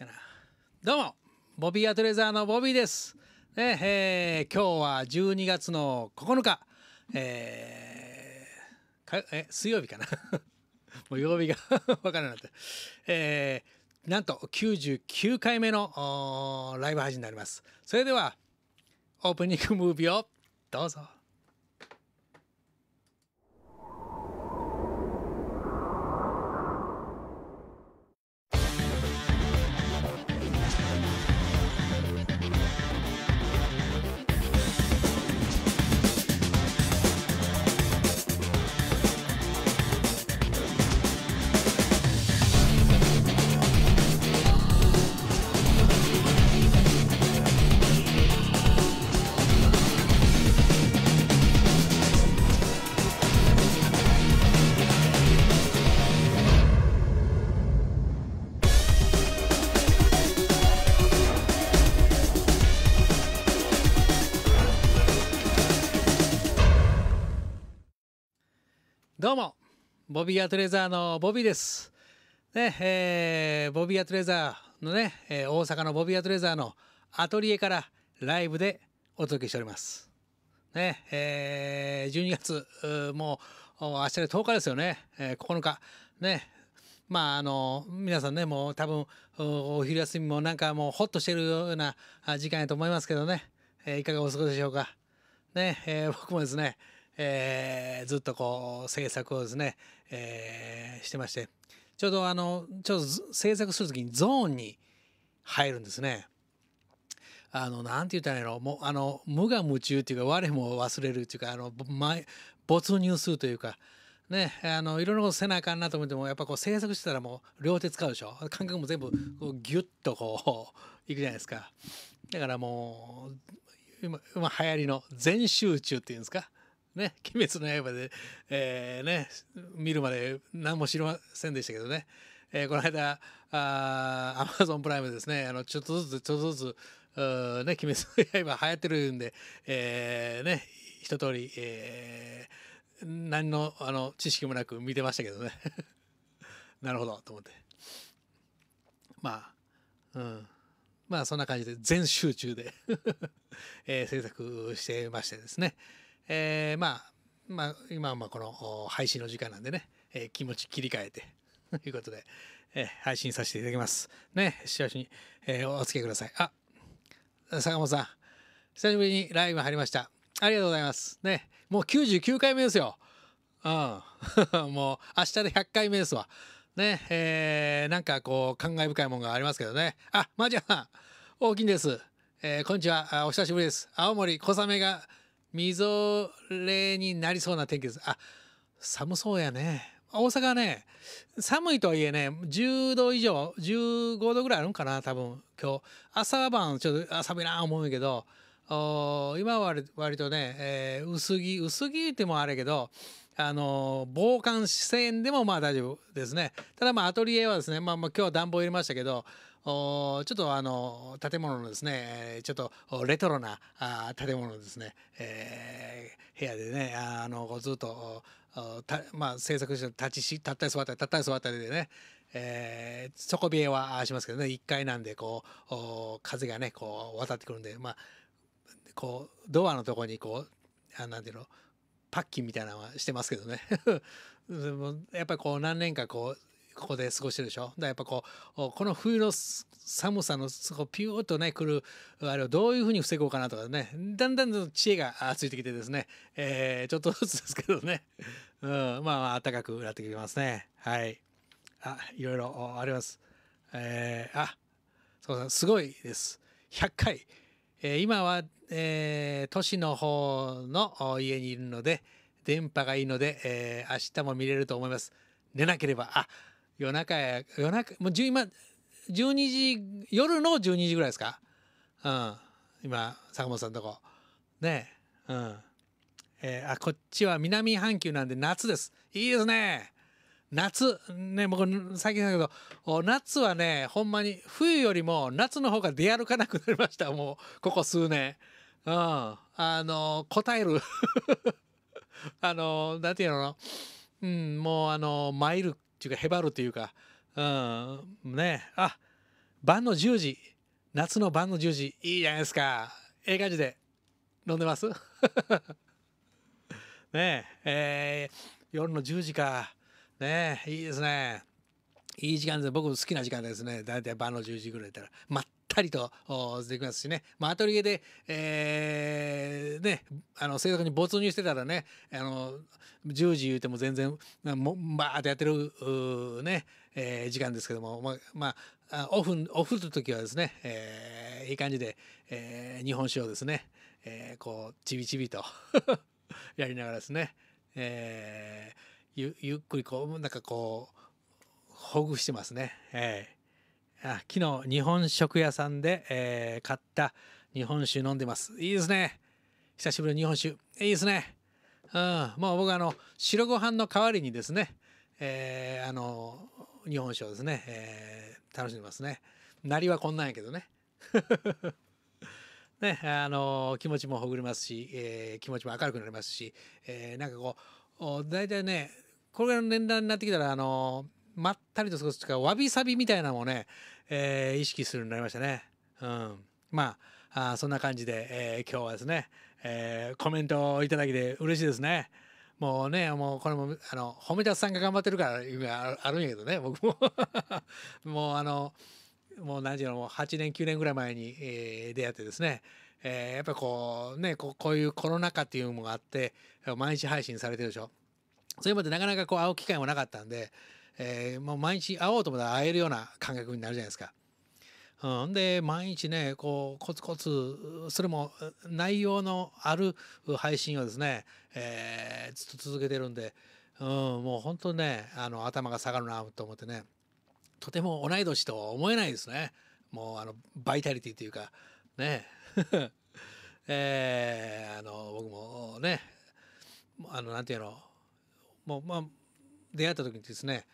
けなどうもボビーアトレザーのボビーです、えー、今日は12月の9日、えー、え水曜日かな もう曜日が分 からなくて、えー、なんと99回目のライブ配信になりますそれではオープニングムービーをどうぞ。ボビー・アトレザーのボビーです。ねえー、ボビー・アトレザーのね、えー、大阪のボビー・アトレザーのアトリエからライブでお届けしております。ねえー、12月、もう明日で10日ですよね、えー、9日。ねまああの皆さんねもう多分お昼休みもなんかもうホッとしてるような時間やと思いますけどね、えー、いかがお過ごしでしょうか。ね、えー、僕もですねえー、ずっとこう制作をですね、えー、してましてちょうどあのちょうど制作する時にゾーンに入るんですね。あのなんて言ったらいいのもうあの無我夢中っていうか我も忘れるっていうかあの没入するというか。ね、あのいろんなことせなあかんなと思ってもやっぱこう制作してたらもう両手使うでしょ感覚も全部こうギュッとこういくじゃないですかだからもう今今流行りの全集中っていうんですかね、鬼滅の刃で、えー、ね、見るまで何も知りませんでしたけどね、えー、この間、アマゾンプライムですね、あの、ちょっとずつ、ちょっとずつ、ね、鬼滅の刃流行ってるんで、えー、ね、一通り、えー、何の、あの、知識もなく見てましたけどね。なるほど、と思って。まあ、うん。まあ、そんな感じで、全集中で えー、制作してましてですね。えー、まあ、まあ、今はまあこの配信の時間なんでね、えー、気持ち切り替えてと いうことで、えー、配信させていただきます。ね、幸せに、えー、お付き合いください。あ、坂本さん、久しぶりにライブ入りました。ありがとうございます。ね、もう99回目ですよ。うん。もう明日で100回目ですわ。ね、えー、なんかこう、感慨深いものがありますけどね。あ、まー、あ、ちゃん、大きいんです。えー、こんにちは。お久しぶりです。青森小雨がみぞれになりそうな天気です。あ、寒そうやね。大阪はね、寒いとはいえね、10度以上、15度ぐらいあるんかな、多分、今日。朝晩、ちょっと、寒いな、思うけど、お今は割とね、えー、薄着、薄着ってもあれけど、あのー、防寒視線でもまあ大丈夫ですね。ただまあアトリエはですね、まあまあ今日は暖房入れましたけど、ちょっとあの建物のですねちょっとレトロな建物のですね、えー、部屋でねあのずっとまあ、制作者の立ちし立ったり座ったり立ったり座ったりでねえー、底冷えはしますけどね1階なんでこう風がねこう渡ってくるんでまあこうドアのとこにこう何ていうのパッキンみたいなのはしてますけどね やっぱりこう何年かこうここで過ごしてるでしょだからやっぱこうこの冬の寒さのこピューッとね来るあれをどういうふうに防ごうかなとかねだんだん知恵がついてきてですね、えー、ちょっとずつですけどね、うん、まあまあ暖かくなってきますねはいあいろいろありますえー、あそうすごいです100回、えー、今は、えー、都市の方の家にいるので電波がいいので、えー、明日も見れると思います寝なければあ夜中や夜中もう今十二時夜の12時ぐらいですか、うん、今坂本さんのとこねえ、うんえー、あこっちは南半球なんで夏ですいいですね夏ね僕最近だけど夏はねほんまに冬よりも夏の方が出歩かなくなりましたもうここ数年うんあの答える あのなんていうのうんもうあのマイルていうかへばるというか、うん、ねあ晩の10時夏の晩の10時いいじゃないですかええ感じで飲んでます ねええー、夜の10時かねいいですねいい時間です僕好きな時間ですね大体晩の10時ぐらいだったらったりとできますしね、まあ、アトリエで、えー、ね、あの制作に没入してたらねあの10時言うても全然もバーってやってるね、えー、時間ですけども、まあ、まあ、オフオフの時はですね、えー、いい感じで、え日本酒をですね、えこうちびちびと やりながらですね、えゆっくりこうなんかこうほぐしてますね。えーあ昨日日本食屋さんで、えー、買った日本酒飲んでますいいですね久しぶりの日本酒いいですねうんもう僕あの白ご飯の代わりにですね、えー、あの日本酒をですね、えー、楽しんでますねなりはこんなんやけどね ね、あの気持ちもほぐれますし、えー、気持ちも明るくなりますし、えー、なんかこう大体ねこれぐらいの年代になってきたらあのまったりと過ごすとか、わびさびみたいなのもね、えー、意識するようになりましたね。うん。まあ、あそんな感じで、えー、今日はですね、えー、コメントをいただきで嬉しいですね。もうね、もうこれも、あの、褒めたさんが頑張ってるから意味あるんやけどね、僕も もうあの、もう何時のもう8年、9年ぐらい前に、えー、出会ってですね、えー、やっぱこうねこ、こういうコロナ禍っていうのもあって、毎日配信されてるでしょ。それまでなかなかこう会う機会もなかったんで、えー、もう毎日会おうと思ったら会えるような感覚になるじゃないですか。うん、で毎日ねこうコツコツそれも内容のある配信をですね、えー、ずっと続けてるんで、うん、もう本当ねあの頭が下がるなと思ってねとても同い年とは思えないですねもうあのバイタリティというかね えー、あの僕もねあのなんていうのもうまあ出会った時にですね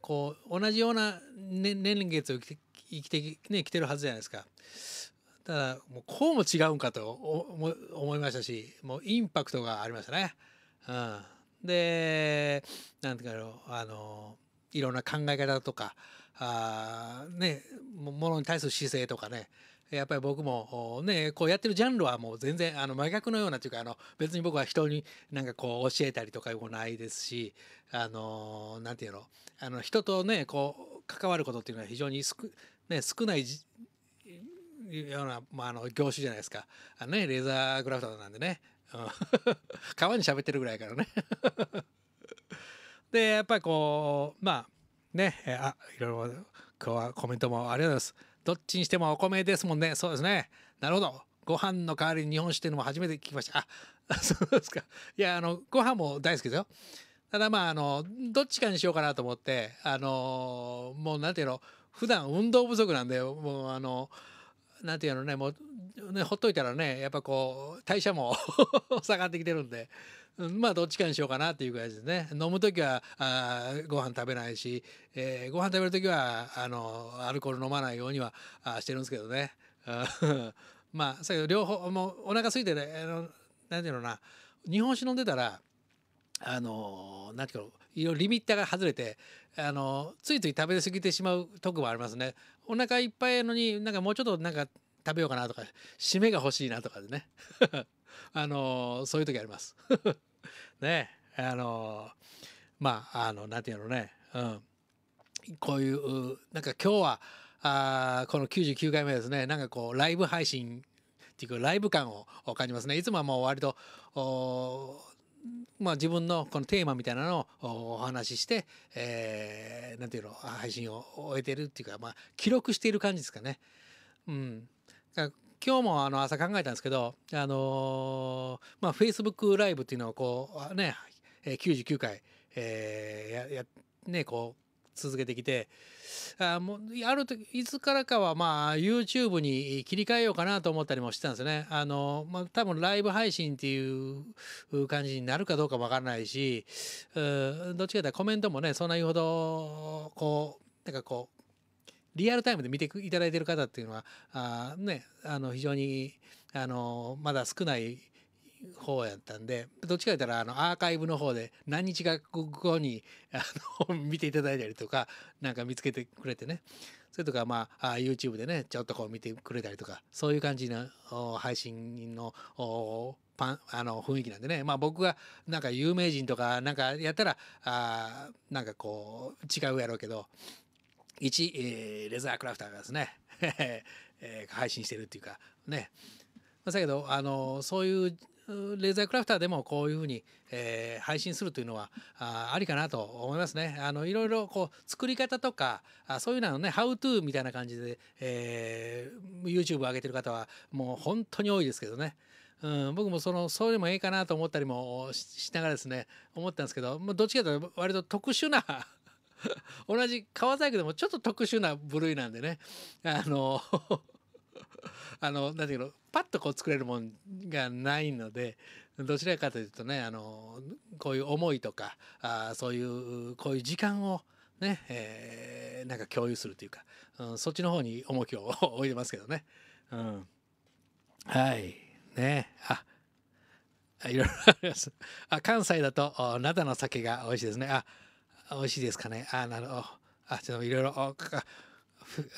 こう同じような、ね、年月を生きて生きて、ね、来てるはずじゃないですか。ただもうこうも違うんかと思いましたしもうインパクトがありましたね。うん、で何て言うかあのいろんな考え方とかあ、ね、ものに対する姿勢とかねやっぱり僕もねこうやってるジャンルはもう全然あの真逆のようなというかあの別に僕は人になんかこう教えたりとかもないですしあの何て言うのあの人とねこう関わることっていうのは非常に少,、ね、少ないような、まあ、あの業種じゃないですかあの、ね、レーザーグラフーなんでね 川に喋ってるぐらいからね でやっぱりこうまあねあいろいろ今日はコメントもありがとうございます。どっちにしてもお米ですもんね。そうですね。なるほど。ご飯の代わりに日本酒っていうのも初めて聞きました。あ、そうですか。いや、あの、ご飯も大好きですよ。ただまあ、あの、どっちかにしようかなと思って、あの、もうなんていうの、普段運動不足なんで、もうあの、なんていうのね、もう、ね、ほっといたらね、やっぱこう、代謝も 下がってきてるんで、まあどっちかにしようかなっていう感じですね飲む時はあご飯食べないし、えー、ご飯食べる時はあのアルコール飲まないようにはあしてるんですけどね まあさ両方もうお腹空いてね何ていうのな日本酒飲んでたらあの何ていうのいろいろリミッターが外れてあのついつい食べ過ぎてしまうとこもありますねお腹いっぱいやのになんかもうちょっとなんか食べようかなとか締めが欲しいなとかでね あのそういう時あります ねあのまああのなんていうのね、うん、こういうなんか今日はあこの99回目ですねなんかこうライブ配信っていうかライブ感を感じますねいつもはもう割とまあ、自分のこのテーマみたいなのをお話しして、えー、なんていうの配信を終えてるっていうか、まあ、記録している感じですかね。うん、今日もあの朝考えたんですけど、あのー、まあ、Facebook ライブっていうのをこう、ね、99回、えー、や、や、ね、こう、続けてきて、あもう、ある時、いつからかは、まあ、YouTube に切り替えようかなと思ったりもしてたんですよね。あの、まあ、多分ライブ配信っていう感じになるかどうかわからないし、うどっちかというとコメントもね、そんな言うほど、こう、なんかこう、リアルタイムで見ていただいてる方っていうのはあ、ね、あの非常にあのまだ少ない方やったんでどっちか言ったらあのアーカイブの方で何日か後にあの 見ていただいたりとかなんか見つけてくれてねそれとかまあ YouTube でねちょっとこう見てくれたりとかそういう感じの配信のパンあの雰囲気なんでねまあ僕がなんか有名人とかなんかやったらあなんかこう違うやろうけど一、えー、レザークラフターがですね えー、配信してるっていうかねだけどあのそういうレーザークラフターでもこういうふうに、えー、配信するというのはあありかなと思いますね。あのいろいろこう作り方とかあそういうのね「ハウトゥーみたいな感じで、えー、YouTube 上げてる方はもう本当に多いですけどね。うん、僕もそのそうでもええかなと思ったりもしながらですね思ったんですけどどっちかというと割と特殊な 同じ川細工でもちょっと特殊な部類なんでねあの あの何ていうのパッとこう作れるもんがないのでどちらかというとねあのこういう思いとかあそういうこういう時間をね、えー、なんか共有するというか、うん、そっちの方に重きを 置いてますけどね。うん、はいねあいろいろあります。あ関西だと灘の酒が美味しいですね。あ美味しいですかねあなるほどあちょっといろいろ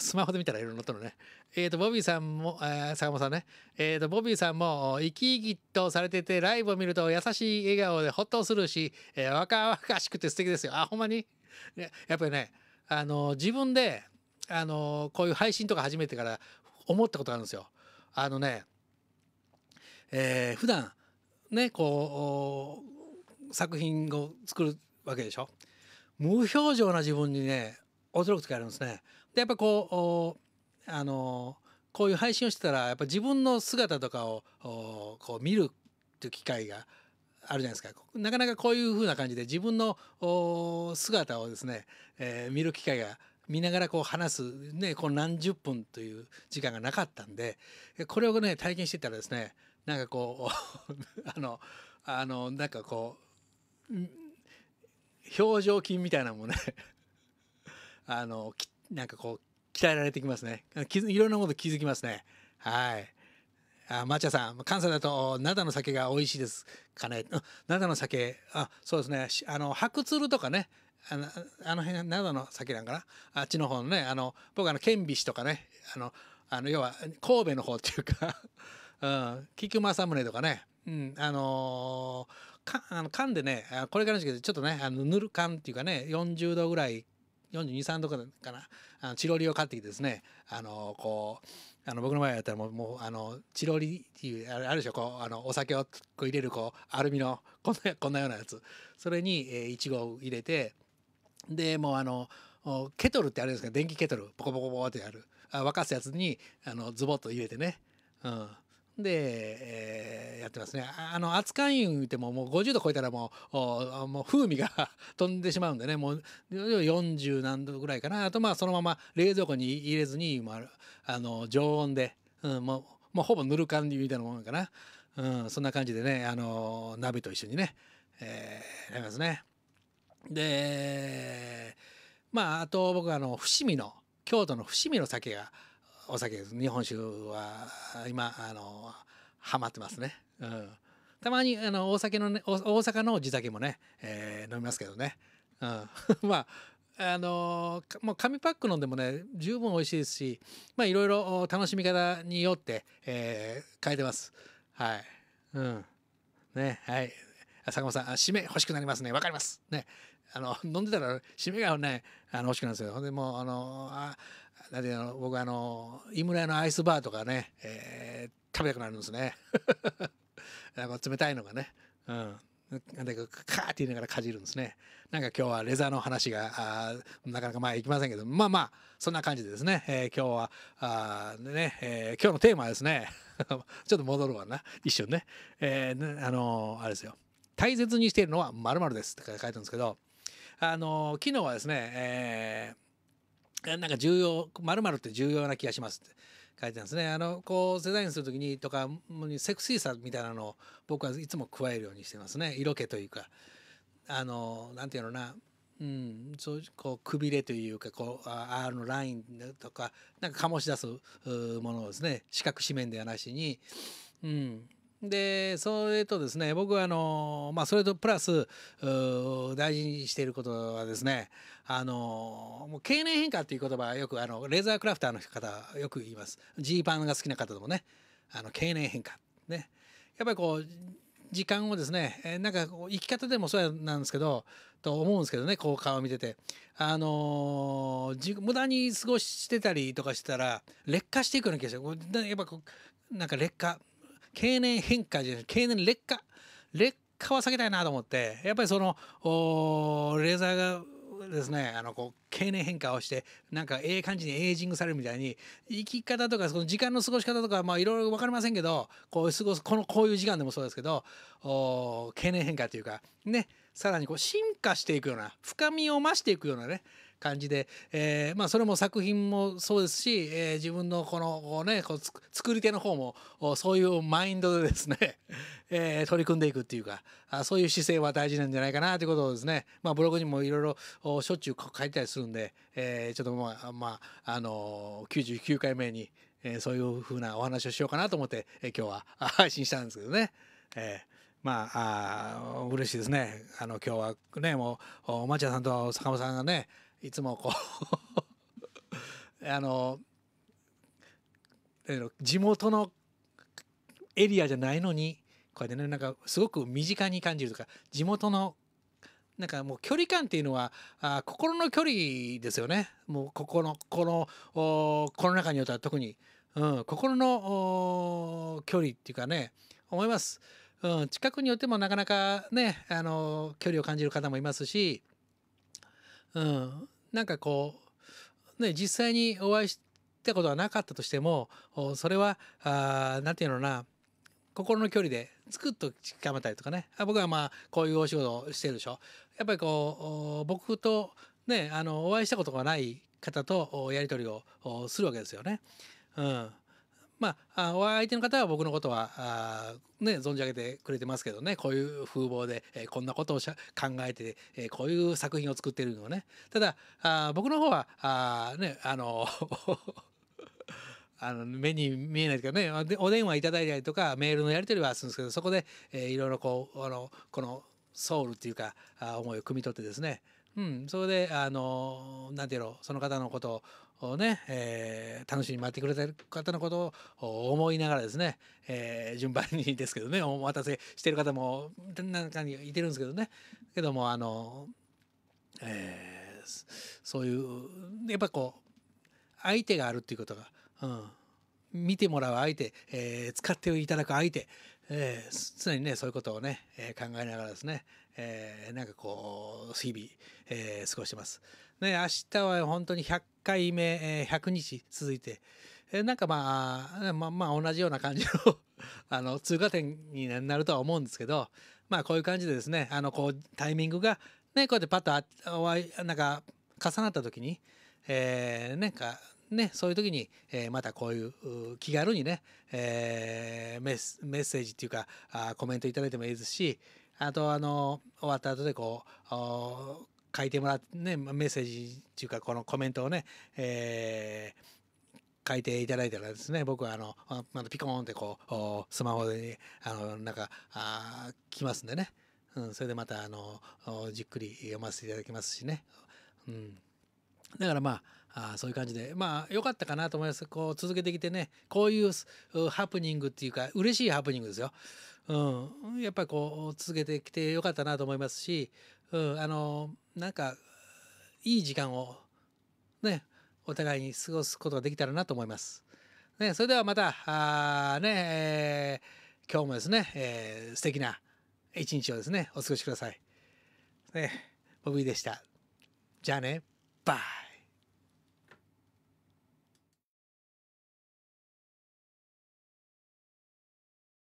スマホで見たらいろいろ載ったのねえっ、ー、とボビーさんも、えー、坂本さんねえっ、ー、とボビーさんも生き生きとされててライブを見ると優しい笑顔でほっとするし、えー、若々しくて素敵ですよあほんまにね、やっぱりねあの自分であのこういう配信とか始めてから思ったことがあるんですよあのねえー、普段ねこう作品を作るわけでしょ無表情な自分にね驚く時あるんですね。でやっぱこうあのこういう配信をしてたらやっぱ自分の姿とかをこう見るっていう機会があるじゃないですかなかなかこういう風な感じで自分の姿をですね、えー、見る機会が見ながらこう話す、ね、こう何十分という時間がなかったんでこれをね体験してたらですねなんかこう あのあのなんかこう表情筋みたいなのもね あのなんかこう鍛えられてきますねいろんなこと気づきますねはいあ抹茶さん関西だと灘の酒が美味しいですかね灘の酒あそうですねあの白鶴とかねあのあの辺灘の酒なんかなあっちの方のねあの僕あの顕微とかねあのあの要は神戸の方っていうか うん、菊正宗とかね、うん、あのーかあの缶でねこれからの時期でちょっとねあのぬる缶っていうかね40度ぐらい423度かなあのチロリを買ってきてですねあのこうあの僕の前だったらもうもうあのチロリっていうあれでしょこうあのお酒をこう入れるこうアルミのこんなこんなようなやつそれに、えいちごを入れてでもうあのケトルってあれですか電気ケトルポコポコポコってやるあ沸かすやつにあのズボッと入れてね、うん、で、えー、やってますね。あの、熱燗湯ってももう50度超えたらもう、もう風味が 飛んでしまうんでね、もう40何度ぐらいかな。あとまあそのまま冷蔵庫に入れずに、まあ、あの、常温で、うん、もう、もうほぼぬる感じみたいなものかな。うん、そんな感じでね、あの、鍋と一緒にね、えー、やりますね。で、まあ、あと僕はあの、伏見の、京都の伏見の酒が、お酒です日本酒は今あのハマってますね、うん、たまにあの大酒の、ね、大阪の地酒もね、えー、飲みますけどね、うん、まああのもう紙パック飲んでもね十分美味しいですしまあいろいろ楽しみ方によって、えー、変えてますはいうんねはい坂本さん、締め欲しくなりますね。わかります。ね。あの、飲んでたら、締めがね、あの、欲しくなるんですよ。ほんで、もう、あの、あだあの、僕、あの、井村屋のアイスバーとかね、えー、食べたくなるんですね。なんか冷たいのがね。うん。なんだかカーって言いながらかじるんですね。なんか今日はレザーの話があなかなか前行きませんけどまあまあそんな感じでですね、えー、今日はあね、えー、今日のテーマはですね ちょっと戻るわな一瞬ね、えー、ねあのー、あれですよ大切にしているのは〇〇ですって書いてあるんですけど、あの、昨日はですね、えー、なんか重要、〇〇って重要な気がしますって。書いてですねあのこうデザインする時にとかセクシーさみたいなのを僕はいつも加えるようにしてますね色気というかあの何て言うのなうん、そうこうくびれというかこう R のラインとかなんか醸し出すものをですね四角四面ではなしに、うん、でそれとですね僕はあの、まあ、それとプラス大事にしていることはですねあのもう経年変化っていう言葉はよくあのレーザークラフターの方よく言いますジーパンが好きな方でもねあの経年変化ねやっぱりこう時間をですねなんか生き方でもそうなんですけどと思うんですけどねこう顔を見ててあの無駄に過ごしてたりとかしたら劣化していくような気がしてやっぱこうなんか劣化経年変化じゃ経年劣化劣化は避けたいなと思ってやっぱりそのレーザーがですねあのこう経年変化をしてなんかええ感じにエイジングされるみたいに生き方とかその時間の過ごし方とかまあいろいろ分かりませんけどこう過ごすこのこういう時間でもそうですけど経年変化というかねさらにこう進化していくような深みを増していくようなね感じで、えー、まあ、それも作品もそうですし、えー、自分のこのこう、ね、こう作り手の方もそういうマインドでですね、えー、取り組んでいくっていうかあそういう姿勢は大事なんじゃないかなということをですね、まあ、ブログにもいろいろしょっちゅう書いたりするんで、えちょっとまあ、まあ、あの99回目に、えそういうふうなお話をしようかなと思って、え今日は配信したんですけどね。えーまあ、あ嬉しいですね。あの今日はねもうちゃさんと坂本さんがねいつもこう あの地元のエリアじゃないのにこうやってねなんかすごく身近に感じるとか地元のなんかもう距離感っていうのはあ心の距離ですよねもうここのこのコロナ禍によっては特に、うん、心の距離っていうかね思います、うん、近くによってもなかなかねあの距離を感じる方もいますしうん、なんかこう、ね、実際にお会いしたことはなかったとしてもそれは何て言うのかな心の距離でつくっと近めたりとかね僕はまあこういうお仕事をしてるでしょやっぱりこう僕とねあのお会いしたことがない方とやり取りをするわけですよね。うん、まあ、お相手の方は僕のことは、ね、存じ上げてくれてますけどね、こういう風貌で、えー、こんなことを考えて、えー、こういう作品を作ってるのね。ただ、あ僕の方は、あね、あの あの目に見えないというかねお電話いただいたりとかメールのやり取りはするんですけどそこで、えー、いろいろこうあのこのソウルっていうか思いを汲み取ってですねうん、それであの何て言うのその方のことをね、えー、楽しみに待ってくれてる方のことを思いながらですね、えー、順番にですけどね お待たせしてる方も中にいてるんですけどねけどもあの、えー、そういうやっぱこう相手があるっていうことが、うん、見てもらう相手、えー、使っていただく相手、えー、常にねそういうことをね、えー、考えながらですね、えー、なんかこう日々、えー、過ごしてます。ね明日は本当に百回目、えー、100日続いて、えー、なんかまあままあ同じような感じの あの通過点になるとは思うんですけどまあこういう感じでですねあのこうタイミングがねこうやってパッとあなんか重なった時に、えー、なんかね、そういう時に、えー、またこういう気軽にね、えー、メッメッセージっていうかあコメント頂いてもいいですしあとあの終わった後でこう書いてもらってねメッセージっていうかこのコメントをね、えー、書いていただいたらですね僕はあのまたピコーンってこうスマホであのなんかあ来ますんでね、うん、それでまたあのじっくり読ませていただきますしね、うん、だからまああそういう感じでまあ良かったかなと思いますこう続けてきてねこういうハプニングっていうか嬉しいハプニングですよ、うん、やっぱりこう続けてきて良かったなと思いますし、うん、あのなんかいい時間をねお互いに過ごすことができたらなと思います。ね、それではまたあね、えー、今日もですね、えー、素敵な一日をですねお過ごしください。ね、ボビーでした。じゃあねバイ